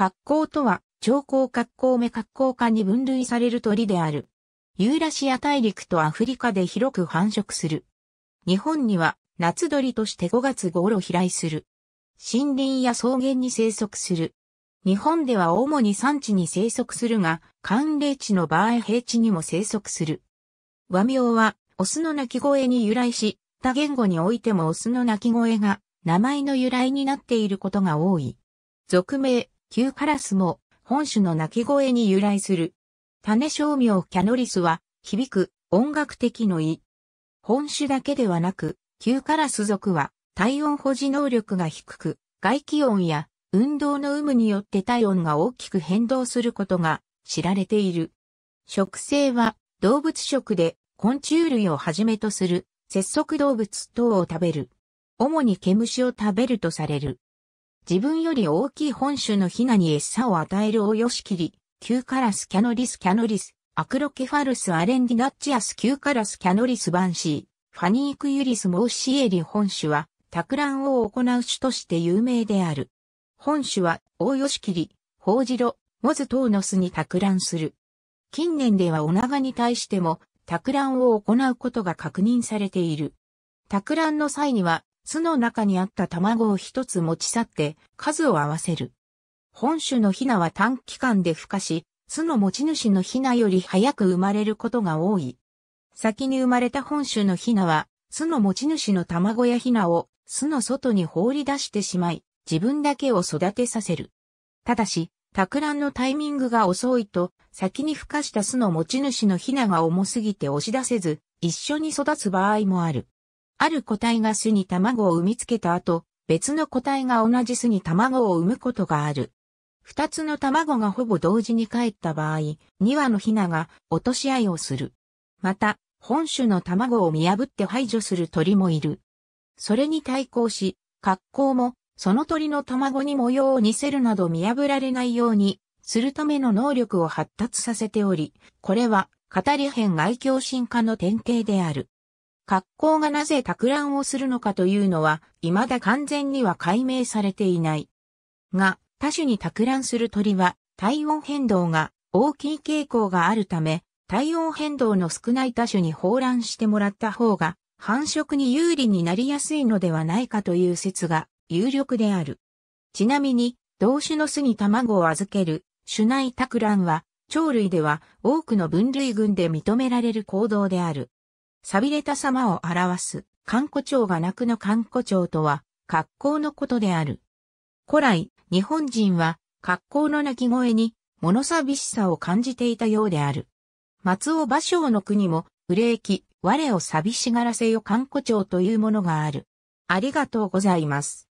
格好とは、超高格好目格好下に分類される鳥である。ユーラシア大陸とアフリカで広く繁殖する。日本には夏鳥として5月頃飛来する。森林や草原に生息する。日本では主に山地に生息するが、寒冷地の場合平地にも生息する。和名は、オスの鳴き声に由来し、他言語においてもオスの鳴き声が名前の由来になっていることが多い。俗名、キューカラスも本種の鳴き声に由来する。種商名キャノリスは響く音楽的の意。本種だけではなく、キューカラス属は体温保持能力が低く、外気温や運動の有無によって体温が大きく変動することが知られている。食性は動物食で昆虫類をはじめとする節足動物等を食べる。主に毛虫を食べるとされる。自分より大きい本種のヒナに餌を与えるオヨシキリ、キューカラスキャノリスキャノリス、アクロケファルスアレンディナッチアスキューカラスキャノリスバンシー、ファニークユリスモーシエリ本種は、托卵を行う種として有名である。本種は、大キリ、ホウジロ、モズトウノスに托卵する。近年ではオナガに対しても、托卵を行うことが確認されている。托卵の際には、巣の中にあった卵を一つ持ち去って数を合わせる。本種のヒナは短期間で孵化し、巣の持ち主のヒナより早く生まれることが多い。先に生まれた本種のヒナは、巣の持ち主の卵やヒナを巣の外に放り出してしまい、自分だけを育てさせる。ただし、托卵のタイミングが遅いと、先に孵化した巣の持ち主のヒナが重すぎて押し出せず、一緒に育つ場合もある。ある個体が巣に卵を産みつけた後、別の個体が同じ巣に卵を産むことがある。二つの卵がほぼ同時に帰った場合、2羽のヒナが落とし合いをする。また、本種の卵を見破って排除する鳥もいる。それに対抗し、格好も、その鳥の卵に模様を似せるなど見破られないように、するための能力を発達させており、これは、カタリヘ外境進化の典型である。格好がなぜ托卵をするのかというのは、未だ完全には解明されていない。が、多種に托卵する鳥は、体温変動が大きい傾向があるため、体温変動の少ない多種に放卵してもらった方が、繁殖に有利になりやすいのではないかという説が有力である。ちなみに、同種の巣に卵を預ける、種内拓卵は、鳥類では多くの分類群で認められる行動である。錆びれた様を表す、観古町が泣くの観古町とは、格好のことである。古来、日本人は、格好の鳴き声に、物寂しさを感じていたようである。松尾芭蕉の国も、憂き、我を寂しがらせよ観古町というものがある。ありがとうございます。